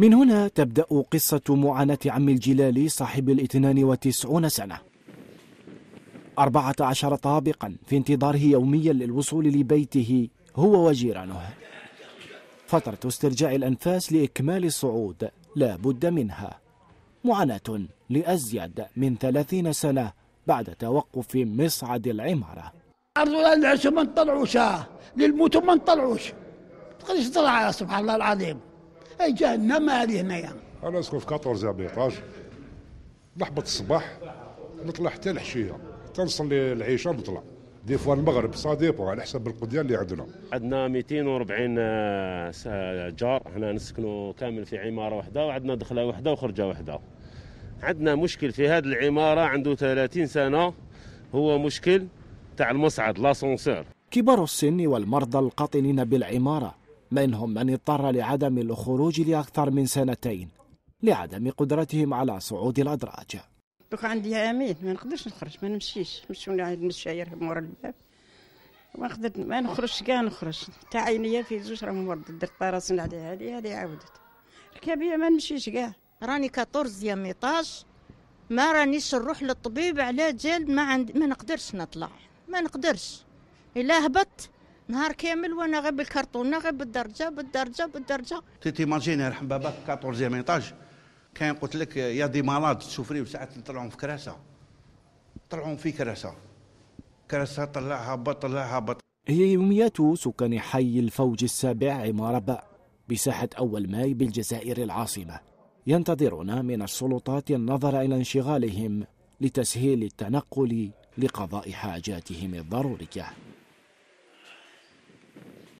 من هنا تبدأ قصة معاناة عم الجلال صاحب الاثنان وتسعون سنة أربعة عشر طابقا في انتظاره يوميا للوصول لبيته هو وجيرانه فترة استرجاع الأنفاس لإكمال الصعود لا بد منها معاناة لأزيد من ثلاثين سنة بعد توقف مصعد العمارة أرض الله ما نطلعوش للموت ما نطلعوش تقدرش تطلع سبحان الله العظيم اي جهنم هذه هنايا انا اسكن في 14 بيطاج نحبط الصباح نطلع حتى العشيه حتى نصلي العيشة نطلع دي فوا المغرب سا ديبو على حسب القضيه اللي عندنا عندنا 240 آه، جار هنا نسكنوا كامل في عماره واحده وعندنا دخله واحده وخرجه واحده عندنا مشكل في هذه العماره عنده 30 سنه هو مشكل تاع المصعد لاسونسور كبار السن والمرضى القاطنين بالعماره منهم من اضطر لعدم الخروج لأكثر من سنتين لعدم قدرتهم على صعود الأدراج دوك عندي عامين ما نقدرش نخرج ما نمشيش نمشي عند الشاير مور الباب ما نقدر ما نخرجش كاع نخرج تاع عينيا في زوج راهم مرض درت طراسن عليها هذه هذه عاودت ركابيه ما نمشيش كاع راني 14 ميطاج ما رانيش نروح للطبيب على جال ما عندي ما نقدرش نطلع ما نقدرش الا هبطت نهار كامل وانا غير بالكرتونه غير بالدرجه بالدرجه بالدرجه ماجيني يرحم باباك 14 ايطاج كان قلت لك يا دي مالاد تسوفري وساعات نطلعهم في كراسه طلعهم في كراسه كراسه طلعها هبط طلعها هبط هي يوميات سكان حي الفوج السابع عمارة باء بساحة أول ماي بالجزائر العاصمة ينتظرون من السلطات النظر إلى انشغالهم لتسهيل التنقل لقضاء حاجاتهم الضرورية